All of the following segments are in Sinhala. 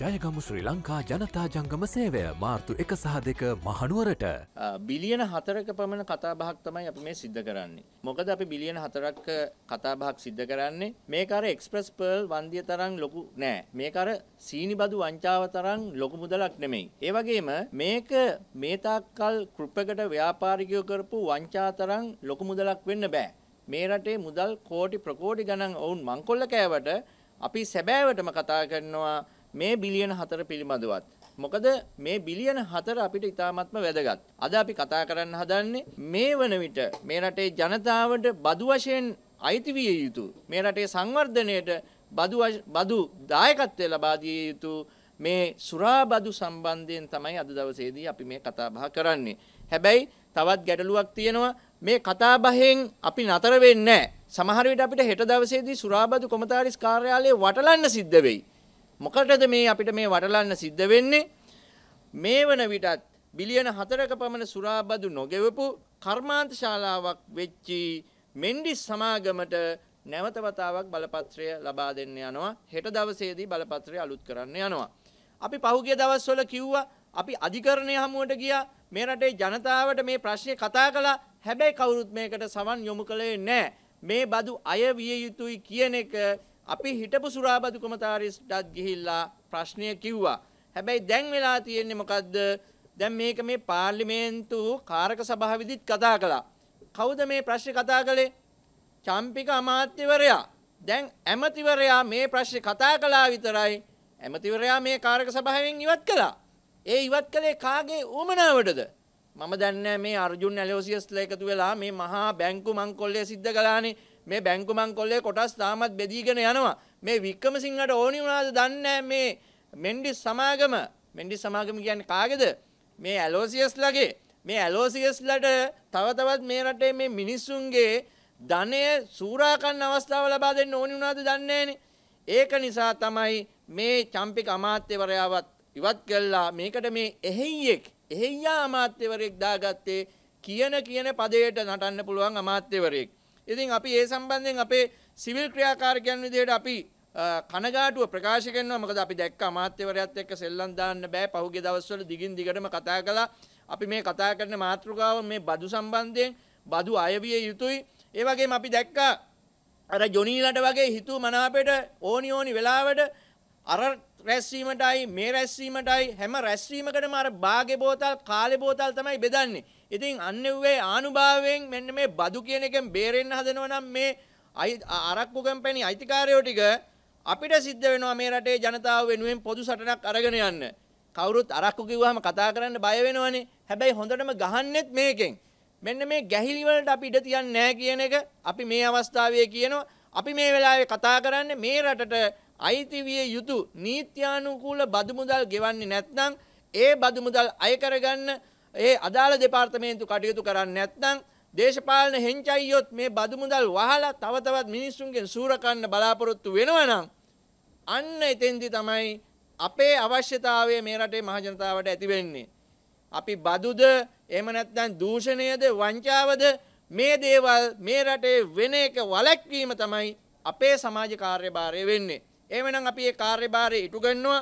ජයගමු ශ්‍රී ලංකා ජනතා ජංගම සේවය මාර්තු එක සහ දෙක මහනුවරට. බිලියන හතරක පමණ කතාබහක් තමයි අප මේ සිද්ධ කරන්නේ. මොකද අපි බිලියන හතරක් කතාබහක් සිද්ධ කරන්නේ මේකර එක්ස්ප්‍රස් පර්ල් වන්දිය තරම් ලොකු නෑ මේකර සීනිබදු වංචාව තරම් ලොකු මුදලක් නෙමෙයි. ඒවගේම මේක මේතාක්කල් කෘප්පකට ව්‍යාපාරිකයෝ කරපු වංචා තරම් ලොකු මුදලක් වෙන්න බෑ. මේ රටේ මුදල් කෝටි ප්‍රකෝටි ගණන් ඔවුන් මංකොල්ල කෑවට අපි සැබෑවටම කතා කරනවා මේ බිලියන 4 පිළිබඳවත්. මොකද මේ බිලියන 4 අපිට ඉතාමත්ම වැදගත්. අද අපි කතා කරන්න හදන්නේ මේ වන විට මේ රටේ ජනතාවට බදු වශයෙන් අයිති විය යුතු මේ රටේ සංවර්ධනයට බදු බදු දායකත්වය ලබා දිය යුතු මේ සුරාබදු සම්බන්ධයෙන් තමයි අද දවසේදී අපි මේ කතා බහ කරන්නේ. හැබැයි තවත් ගැටලුවක් තියෙනවා මේ කතා බහෙන් අපි නතර වෙන්නේ නැහැ. සමහර විට අපිට හෙට දවසේදී සුරාබදු කොමසාරිස් කාර්යාලයේ වටලන්න සිද්ධ වෙයි. මොකටද මේ අපිට මේ වටලන්න සිද්ධ වෙන්නේ මේ වන විටත් බිලියන හතරක පමණ සුරාබදු නොගෙවපු කර්මාන්ත ශාලාවක් වෙච්චි මෙන්ඩිස් සමාගමට නැවත වතාවක් බලපත්‍රය ලබා දෙන්න යනවා හෙට දවසේදී බලපත්‍රය අලුත් කරන්න යනවා. අපි පහුගිය දවස්වල කිව්වා අපි අධිකරණය හමුවට ගියා මේ රටේ ජනතාවට මේ ප්‍රශ්නය කතා කළා හැබැයි කවුරුත් මේකට සවන් යොමු කළේ නැහැ. මේ බදු අය විය යුතුයි කියන එක අපි හිටපු සුරාබදු කොමතාරිස්ටත් ගිහිල්ලා ප්‍රශ්නය කිව්වා. හැබැයි දැන් වෙලා තියෙන්නේ මොකද්ද? දැන් මේක මේ පාර්ලිමේන්තු කාරක සභාවෙදිත් කතා කළා. කවුද මේ ප්‍රශ්නේ කතා කළේ? චම්පික අමාත්‍යවරයා. දැන් ඇමතිවරයා මේ ප්‍රශ්නේ කතා කළා විතරයි. ඇමතිවරයා මේ කාරක සභාවෙන් ඉවත් කළා. ඒ ඉවත් කළේ කාගේ උමනාවටද? මම දන්නේ මේ අර්ජුන් ඇලෝසියස්ලා එකතු වෙලා මේ මහා බැංකු මංකොල්ලේ සිද්ධ කළානේ. මේ බැංකු මංකොල්ලේ කොටස් තාමත් බෙදීගෙන යනවා. මේ වික්‍රමසිංහට ඕනි වුණාද දන්නේ මේ මෙන්ඩිස් සමාගම මෙන්ඩිස් සමාගම කියන්නේ කාගේද? මේ ඇලෝසියස්ලාගේ මේ ඇලෝසියස්ලාට තව තවත් මේ රටේ මේ මිනිස්සුන්ගේ ධනය සූරාකන්න අවස්ථාව ලබා දෙන්න ඕනි වුණාද දන්නේ නැහනේ. ඒක නිසා තමයි මේ චම්පික අමාත්‍යවරයාවත් ඉවත් කළා. මේකට මේ එහෙයියෙක් එහෙයියා අමාත්‍යවරයෙක් දාගත්තේ කියන කියන පදයට නටන්න පුළුවන් අමාත්‍යවරයෙක්. ඉතින් අපි ඒ සම්බන්ධයෙන් අපේ සිවිල් ක්‍රියාකාරකයන් විදිහට අපි කනගාටුව ප්‍රකාශ කරනවා මොකද අපි දැක්ක අමාත්‍යවරයත් එක්ක සෙල්ලම් දාන්න බෑ පහුගිය දවස්වල දිගින් දිගටම කතා කළා අපි මේ කතා කරන මාතෘකාව මේ බදු සම්බන්ධයෙන් බදු අයවිය යුතුයි ඒ වගේම අපි දැක්කා අර ජොනීලට වගේ හිතුව මනාපෙට ඕනි ඕනි වෙලාවට අර රැස්වීමටයි මේ රැස්වීමටයි හැම රැස්වීමකටම අර බාගේ බෝතල් කාලේ බෝතල් තමයි බෙදන්නේ. ඉතින් අන්නෙව්වේ ආනුභාවයෙන් මෙන්න මේ බදු කියන එකෙන් බේරෙන්න හදනවා නම් මේ අරක්කු කම්පැනි අයිතිකාරයෝ ටික අපිට සිද්ධ වෙනවා මේ රටේ ජනතාව වෙනුවෙන් පොදු සටනක් අරගෙන යන්න. කවුරුත් අරක්කු කිව්වහම කතා කරන්න බය වෙනවනේ. හැබැයි හොඳටම ගහන්නෙත් මේකෙන්. මෙන්න මේ ගැහිලි වලට අපි ඉඩ තියන්නේ නැහැ කියන එක අපි මේ අවස්ථාවේ කියනවා. අපි මේ වෙලාවේ කතා කරන්නේ මේ රටට අයිති විය යුතු නීත්‍යානුකූල බදු මුදල් ගෙවන්නේ නැත්නම් ඒ බදු මුදල් අය කරගන්න ඒ අදාළ දෙපාර්තමේන්තු කටයුතු කරන්නේ නැත්නම් දේශපාලන හෙංචයියොත් මේ බදු මුදල් වහලා තව තවත් මිනිස්සුන්ගෙන් සූර කන්න බලාපොරොත්තු වෙනවා නම් අන්න එතෙන්දි තමයි අපේ අවශ්‍යතාවය මේ රටේ මහජනතාවට ඇති වෙන්නේ. අපි බදුද එහෙම නැත්නම් දූෂණයද වංචාවද මේ දේවල් මේ රටේ වෙන එක වළක්වීම තමයි අපේ සමාජ කාර්යභාරය වෙන්නේ. එමනම් අපි ඒ කාර්යභාරය ඉටු ගන්නවා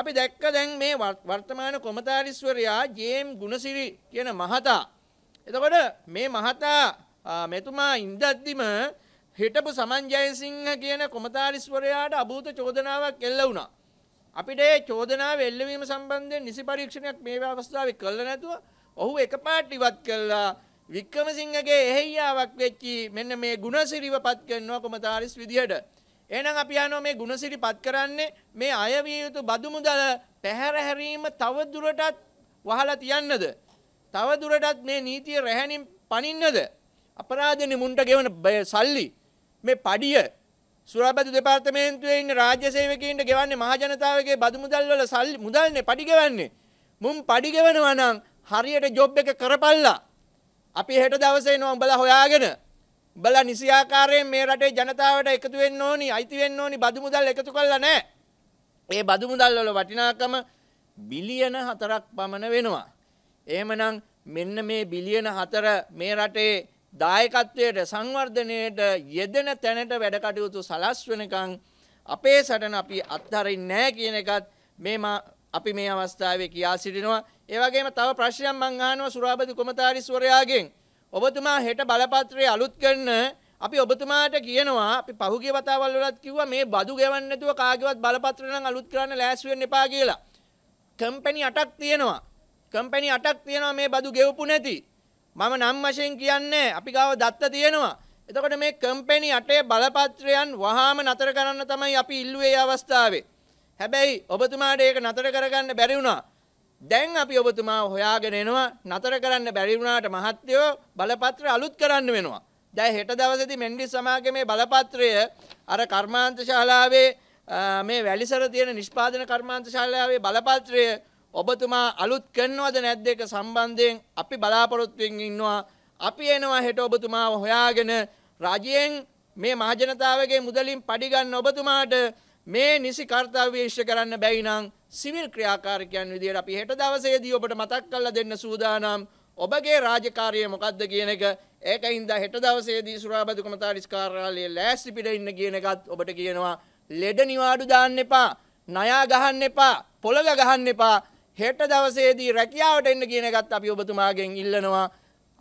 අපි දැක්ක දැන් මේ වර්තමාන කොමතාරිස්වරයා ජේම් ගුණසිරි කියන මහතා එතකොට මේ මහතා මෙතුමා ඉන්දද්දිම හිටපු සමන්ජයසිංහ කියන කොමතාරිස්වරයාට අභූත චෝදනාවක් එල්ල වුණා. අපිට ඒ චෝදනාව එල්ලවීම සම්බන්ධයෙන් නිසි පරීක්ෂණයක් මේ අවස්ථාවේ කළ නැතුව ඔහු එකපාරට ඉවත් කළා. වික්‍රමසිංහගේ එහෙයියාවක් වෙච්චි මෙන්න මේ ගුණසිරිව පත් කරනවා කොමතාරිස් විදියට. එහෙනම් අපි අහනවා මේ ගුණසිරි පත් කරන්නේ මේ අයවිය යුතු බදු මුදල පැහැර හැරීම තව දුරටත් වහලා තියන්නද? තව දුරටත් මේ නීතිය රැහැනින් පනින්නද? අපරාධනේ මුන්ට ගෙවන සල්ලි මේ පඩිය සුරාබැදු දෙපාර්තමේන්තුවේ ඉන්න රාජ්‍ය සේවකයින්ට ගෙවන්නේ මහජනතාවගේ බදු මුදල් වල සල්ලි මුදල්නේ පඩි ගෙවන්නේ. මුන් පඩි ගෙවනවා නම් හරියට ජොබ් එක කරපල්ලා. අපි හෙට දවසේ නෝ උඹලා හොයාගෙන උඹල නිසියාකාරයෙන් මේ රටේ ජනතාවට එකතු වෙන්න ඕනි අයිති වෙන්න ඕනි බදු මුදල් එකතු කරලා නැහැ. ඒ බදු මුදල් වල වටිනාකම බිලියන 4ක් පමණ වෙනවා. එහෙමනම් මෙන්න මේ බිලියන 4 මේ රටේ දායකත්වයට සංවර්ධනයට යෙදෙන තැනට වැඩ කටයුතු සලස්වනකම් අපේ සටන අපි අත්හරින්නේ නැහැ කියන එකත් මේ අපි මේ අවස්ථාවේ කියා සිටිනවා. ඒ වගේම තව ප්‍රශ්නයක් මං අහනවා සුරාබදු කොමතාරිස්වරයාගෙන්. ඔබතුමා හෙට බලපත්‍රය අලුත් කරන අපි ඔබතුමාට කියනවා අපි පහුගිය වතාවල් වලත් කිව්වා මේ බදු ගෙවන්න නැතුව කාගේවත් බලපත්‍ර නම් අලුත් කරන්න ලෑස්ති වෙන්න එපා කියලා. කම්පැනි 8ක් තියෙනවා. කම්පැනි 8ක් තියෙනවා මේ බදු ගෙවපු නැති. මම නම් වශයෙන් කියන්නේ අපි ගාව දත්ත තියෙනවා. එතකොට මේ කම්පැනි 8 බලපත්‍රයන් වහාම නතර කරන්න තමයි අපි ඉල්ලුවේ අවස්ථාවේ. හැබැයි ඔබතුමාට ඒක නතර කරගන්න බැරි වුණා. දැන් අපි ඔබතුමා හොයාගෙන එනවා නතර කරන්න බැරි වුණාට මහත්යෝ බලපත්‍ර අලුත් කරන්න වෙනවා. දැන් හෙට දවසේදී මෙන්ඩිස් සමාගමේ බලපත්‍රය අර කර්මාන්ත ශාලාවේ මේ වැලිසර තියෙන නිෂ්පාදන කර්මාන්ත ශාලාවේ බලපත්‍රය ඔබතුමා අලුත් කරනවද නැද්ද එක සම්බන්ධයෙන් අපි බලාපොරොත්තු ඉන්නවා. අපි එනවා හෙට ඔබතුමාව හොයාගෙන රජයෙන් මේ මහජනතාවගේ මුදලින් පඩි ගන්න ඔබතුමාට මේ නිසි කර්තව්‍යේශ කරන්න බැයිනං සිවිල් ක්‍රියාකාරකයන් විදියට අපි හෙට දවසේදී ඔබට මතක් කල්ල දෙන්න සූදානම් ඔබගේ රාජකාරය මොකක්ද කියන එක ඒක හින්දා හෙට දවසේදී සුරාබදු කොමතාරිස් කාර්යාලයේ ලෑස්ති පිට ඉන්න කියන එකත් ඔබට කියනවා ලෙඩ නිවාඩු දාන්න එපා ණයා ගහන්න එපා පොළග ගහන්න එපා හෙට දවසේදී රැකියාවට එන්න කියන එකත් අපි ඔබතුමාගෙන් ඉල්ලනවා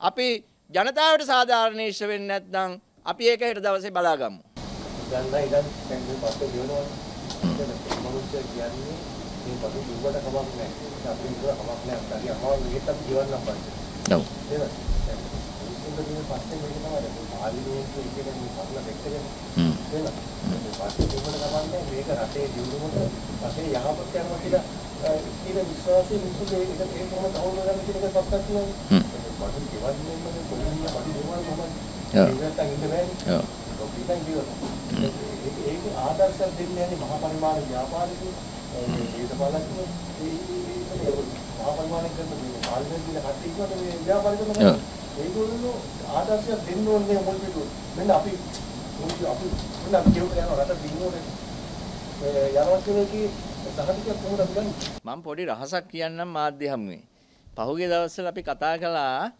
අපි ජනතාවට සාධාරණේශ වෙන්නේ නැත්නම් අපි ඒක හෙට දවසේ බලාගමු ගන්න ඉඳන් දැන් මේ පස්සේ දිනනවා මනුස්සය කියන්නේ මේ පසු දුවට කමක් නැහැ අපි විතර කමක් නැහැ අපි අමාරු විදිහට ජීවත් නම් බලන්න ඔව් එහෙම මිනිස්සුන්ට දින පස්සේ මෙන්නවද ආධිරෝපණය කියන මේ පස්ල දෙකගෙන හ්ම් එහෙම පස්සේ දුවට කමන්නේ මේක රටේ දිනුමට පස්සේ යහපත් යනවා කියලා කියන විශ්වාසය මිනිස්සු ඒක ඒක කොහොමද තවුරු ගන්න කියන එකක් පස්සක් තියෙනවා හ්ම් පස්සේ ජීවත් වෙන්න කොහොමද පරිදේවල් මම ඒක නැත්නම් ඉන්න බෑනේ ඔව් පිටෙන් ජීවත් ඒක ආදර්ශයක් දෙන්නේ යන්නේ මහා පරිමාණ ව්‍යාපාරිකයෝ මේ දේශපාලකයෝ මේ මහා පරිමාණ කරන මේ පාලනය කියන කට්ටියකට මේ ව්‍යාපාරිකයෝ ඒගොල්ලෝ ආදර්ශයක් දෙන්න ඕනේ මොල් පිටු මෙන්න අපි අපි මෙන්න අපි කියවලා යනවා රට දිනුවනේ යනවා කියන එකේ සහතිකයක් කොහොමද අපි ගන්නේ මම පොඩි රහසක් කියන්නම් මාධ්‍ය හමුවේ පහුගිය දවස්වල අපි කතා කළා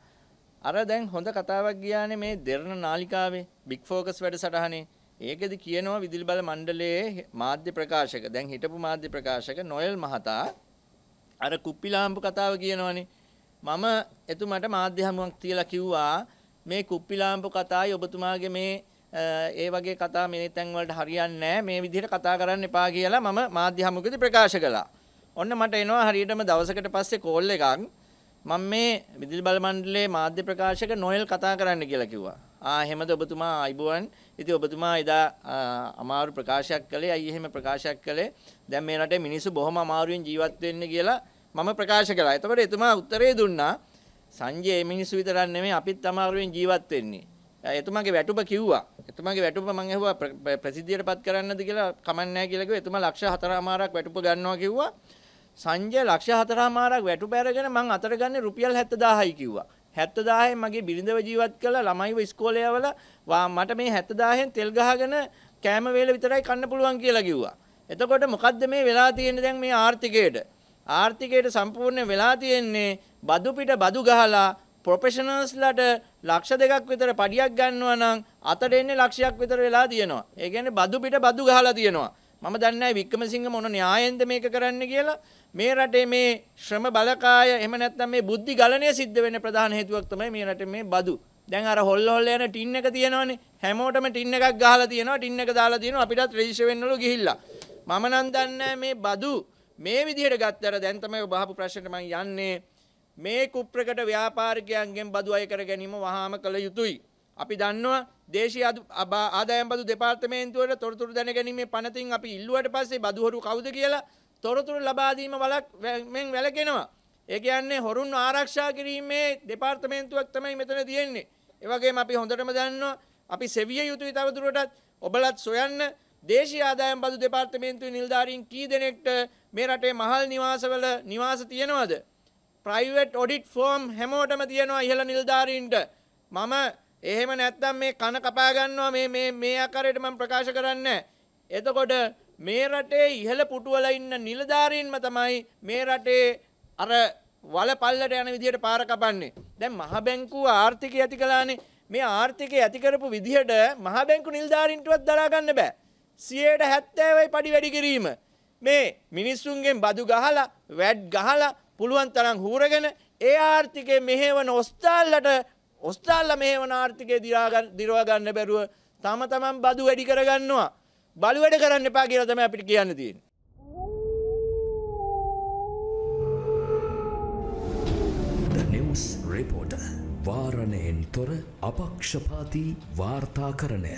අර දැන් හොඳ කතාවක් ගියානේ මේ දෙරණ නාලිකාවේ බිග් ෆෝකස් වැඩසටහනේ. ඒකෙදි කියනවා විදුලි බල මණ්ඩලයේ මාධ්‍ය ප්‍රකාශක දැන් හිටපු මාධ්‍ය ප්‍රකාශක නොයල් මහතා අර කුප්පිලාම්පු කතාව කියනවනේ. මම එතුමට මාධ්‍ය හමුවක් තියලා කිව්වා මේ කුප්පිලාම්පු කතාවයි ඔබතුමාගේ මේ ඒ වගේ කතා මේ තැන් වලට හරියන්නේ නැහැ මේ විදිහට කතා කරන්න එපා කියලා මම මාධ්‍ය හමුවකදී ප්‍රකාශ කළා. ඔන්න මට එනවා හරියටම දවසකට පස්සේ කෝල් එකක් මම මේ විදුලි බල මණ්ඩලයේ මාධ්‍ය ප්‍රකාශක නොයල් කතා කරන්න කියලා කිව්වා. ආ එහෙමද ඔබතුමා අයිබුවන්. ඉතින් ඔබතුමා එදා අමාරු ප්‍රකාශයක් කළේ අයි එහෙම ප්‍රකාශයක් කළේ. දැන් මේ රටේ මිනිස්සු බොහොම අමාරුවෙන් ජීවත් වෙන්නේ කියලා මම ප්‍රකාශ කළා. එතකොට එතුමා උත්තරේ දුන්නා සංජය මිනිස්සු විතරක් නෙමෙයි අපිත් අමාරුවෙන් ජීවත් වෙන්නේ. එතුමාගේ වැටුප කිව්වා. එතුමාගේ වැටුප මම ඇහුවා ප්‍රසිද්ධියටපත් කරන්නද කියලා කමන්නේ නැහැ කියලා කිව්වා. එතුමා ලක්ෂ 4 අමාරක් වැටුප ගන්නවා කිව්වා. සංජය ලක්ෂ 4මාරක් වැටු බැරගෙන මං අතර ගන්නේ රුපියල් 70000යි කිව්වා. 70000න් මගේ බිරිඳව ජීවත් කළා ළමයිව ඉස්කෝලේ යවලා මට මේ 70000න් තෙල් ගහගෙන කෑම වේල විතරයි කන්න පුළුවන් කියලා කිව්වා. එතකොට මොකද්ද මේ වෙලා තියෙන්නේ දැන් මේ ආර්ථිකයට? ආර්ථිකයට සම්පූර්ණ වෙලා තියෙන්නේ බදු පිට බදු ගහලා ප්‍රොෆෙෂනල්ස්ලට ලක්ෂ දෙකක් විතර පඩියක් ගන්නවා නම් අතට එන්නේ ලක්ෂයක් විතර වෙලා තියෙනවා. ඒ කියන්නේ බදු පිට බදු ගහලා තියෙනවා. මම දන්නේ වික්‍රමසිංහ මොන න්‍යායෙන්ද මේක කරන්න කියලා මේ රටේ මේ ශ්‍රම බලකාය එහෙම නැත්නම් මේ බුද්ධි ගලණය සිද්ධ වෙන්න ප්‍රධාන හේතුවක් තමයි මේ රටේ මේ බදු. දැන් අර හොල් හොල් යන ටින් එක තියෙනවනේ. හැමෝටම ටින් එකක් ගහලා තියෙනවා ටින් එක දාලා තියෙනවා අපිටත් රෙජිස්ටර් වෙන්නලු ගිහිල්ලා. මම නම් දන්නේ මේ බදු මේ විදිහට ගත්තට දැන් තමයි ඔබ අහපු ප්‍රශ්නෙට මම යන්නේ. මේ කුප්‍රකට ව්‍යාපාරිකයන්ගෙන් බදු අය කර ගැනීම වහාම කළ යුතුයි. අපි දන්නවා දේශීය ආදායම් බදු දෙපාර්තමේන්තුවට තොරතුරු දැනගැනීමේ පනතින් අපි ඉල්ලුවට පස්සේ බදුහරු කවුද කියලා තොරතුරු ලබා දීම වලක් මෙන් වැළකෙනවා. ඒ කියන්නේ හොරුන් ආරක්ෂා කිරීමේ දෙපාර්තමේන්තුවක් තමයි මෙතන තියෙන්නේ. ඒ වගේම අපි හොඳටම දන්නවා අපි සෙවිය යුතුයි තවදුරටත් ඔබලත් සොයන්න දේශීය ආදායම් බදු දෙපාර්තමේන්තුවේ නිලධාරීන් කී දෙනෙක්ට මේ රටේ මහල් නිවාසවල නිවාස තියෙනවද? ප්‍රයිවට් ඔඩිට් ෆෝම් හැමෝටම තියෙනවා ඉහළ නිලධාරීන්ට. මම එහෙම නැත්තම් මේ කන කපා ගන්නවා මේ මේ මේ ආකාරයට මම ප්‍රකාශ කරන්නේ. එතකොට මේ රටේ ඉහළ පුටුවල ඉන්න නිලධාරීන්ම තමයි මේ රටේ අර වල පල්ලට යන විදිහට පාර කපන්නේ. දැන් මහ බැංකුව ආර්ථිකය ඇති කළානේ. මේ ආර්ථිකය ඇති කරපු විදිහට මහ බැංකු නිලධාරීන්ටවත් දරා ගන්න බෑ. 70%යි පඩි වැඩි කිරීම. මේ මිනිස්සුන්ගෙන් බදු ගහලා, වැඩ් ගහලා පුළුවන් තරම් හූරගෙන ඒ ආර්ථිකය මෙහෙවන ඔස්තාල්ලට ඔස්ට්‍රාල්ල මෙහෙම ආර්ථිකය දිරාගන්න දිරවගන්න බැරුව තම තමන් බදු වැඩි කරගන්නවා බලු වැඩ කරන්න එපා කියලා තමයි අපිට කියන්න තියෙන්නේ. නිවස් රිපෝට වාරණයෙන් තොර අපක්ෂපාති වාර්තාකරණය